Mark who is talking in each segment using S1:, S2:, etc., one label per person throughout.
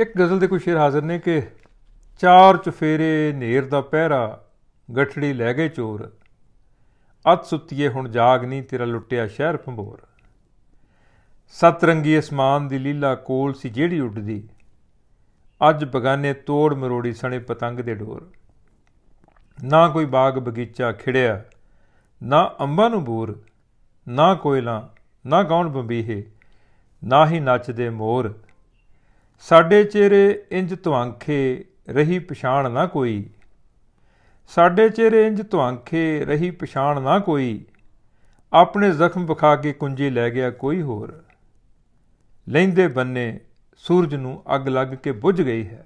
S1: ਇੱਕ ਗਜ਼ਲ ਦੇ ਕੋਈ ਸ਼ੇਰ ਹਾਜ਼ਰ ਨੇ ਕਿ ਚਾਰ ਚੁਫੇਰੇ ਨੇਰ ਦਾ ਪਹਿਰਾ ਗਠੜੀ ਲੈ ਗਏ ਚੋਰ ਅੱਤ ਸੁੱਤੀਏ ਹੁਣ ਜਾਗ ਨਹੀਂ ਤੇਰਾ ਲੁੱਟਿਆ ਸ਼ਹਿਰ ਭੰਬੋਰ ਸਤ ਰੰਗੀ ਅਸਮਾਨ ਦੀ ਲੀਲਾ ਕੋਲ ਸੀ ਜਿਹੜੀ ਉੱਡਦੀ ਅੱਜ ਬਗਾਨੇ ਤੋੜ ਮਰੋੜੀ ਸਣੇ ਪਤੰਗ ਦੇ ਡੋਰ ਨਾ ਕੋਈ ਬਾਗ ਬਗੀਚਾ ਖਿੜਿਆ ਨਾ ਅੰਬਾਂ ਨੂੰ ਬੂਰ ਨਾ ਕੋਇਲਾ ਨਾ ਗਾਉਣ ਬੰਬੀਹੇ ਨਾ ਹੀ ਨੱਚਦੇ ਮੋਰ ਸਾਡੇ ਚਿਹਰੇ ਇੰਜ ਤਵਾਂਖੇ ਰਹੀ ਪਛਾਣ ਨਾ ਕੋਈ ਸਾਡੇ ਚਿਹਰੇ ਇੰਜ ਤਵਾਂਖੇ ਰਹੀ ਪਛਾਣ ਨਾ ਕੋਈ ਆਪਣੇ ਜ਼ਖਮ ਵਿਖਾ ਕੇ ਕੁੰਜੀ ਲੈ ਗਿਆ ਕੋਈ ਹੋਰ ਲੈਂਦੇ ਬੰਨੇ ਸੂਰਜ ਨੂੰ ਅੱਗ ਲੱਗ ਕੇ ਬੁਝ ਗਈ ਹੈ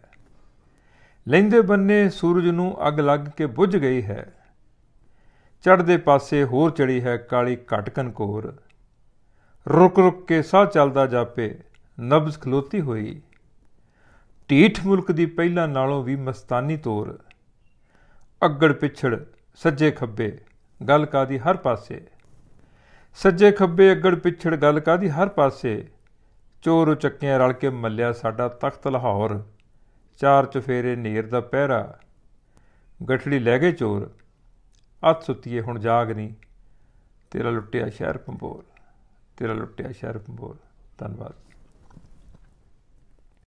S1: ਲੈਂਦੇ ਬੰਨੇ ਸੂਰਜ ਨੂੰ ਅੱਗ ਲੱਗ ਕੇ ਬੁਝ ਗਈ ਹੈ ਚੜਦੇ ਪਾਸੇ ਹੋਰ ਚੜੀ ਹੈ ਕਾਲੀ ਘਟਕਨ ਕੋਰ ਰੁਕ ਰੁਕ ਕੇ ਸਾਹ ਚੱਲਦਾ ਜਾਪੇ ਨਬਜ਼ ਖਲੋਤੀ ਹੋਈ ਢੀਠ ਮੁਲਕ ਦੀ ਪਹਿਲਾਂ ਨਾਲੋਂ ਵੀ ਮਸਤਾਨੀ ਤੌਰ ਅੱਗੜ ਪਿਛੜ ਸੱਜੇ ਖੱਬੇ ਗੱਲ ਕਾਦੀ ਹਰ ਪਾਸੇ ਸੱਜੇ ਖੱਬੇ ਅੱਗੜ ਪਿਛੜ ਗੱਲ ਕਾਦੀ ਹਰ ਪਾਸੇ ਚੋਰ ਚੱਕਿਆਂ ਰਲ ਕੇ ਮੱਲਿਆ ਸਾਡਾ ਤਖਤ ਲਾਹੌਰ ਚਾਰ ਚਫੇਰੇ ਨੀਰ ਦਾ ਪਹਿਰਾ ਗਠੜੀ ਲੈ ਗਏ ਚੋਰ ਅੱਤ ਸੁੱਤੀਏ ਹੁਣ ਜਾਗ ਨਹੀਂ ਤੇਰਾ ਲੁੱਟਿਆ ਸ਼ਹਿਰ ਪੰਬੋਲ ਤੇਰਾ ਲੁੱਟਿਆ ਸ਼ਹਿਰ ਪੰਬੋਲ ਧੰਨਵਾਦ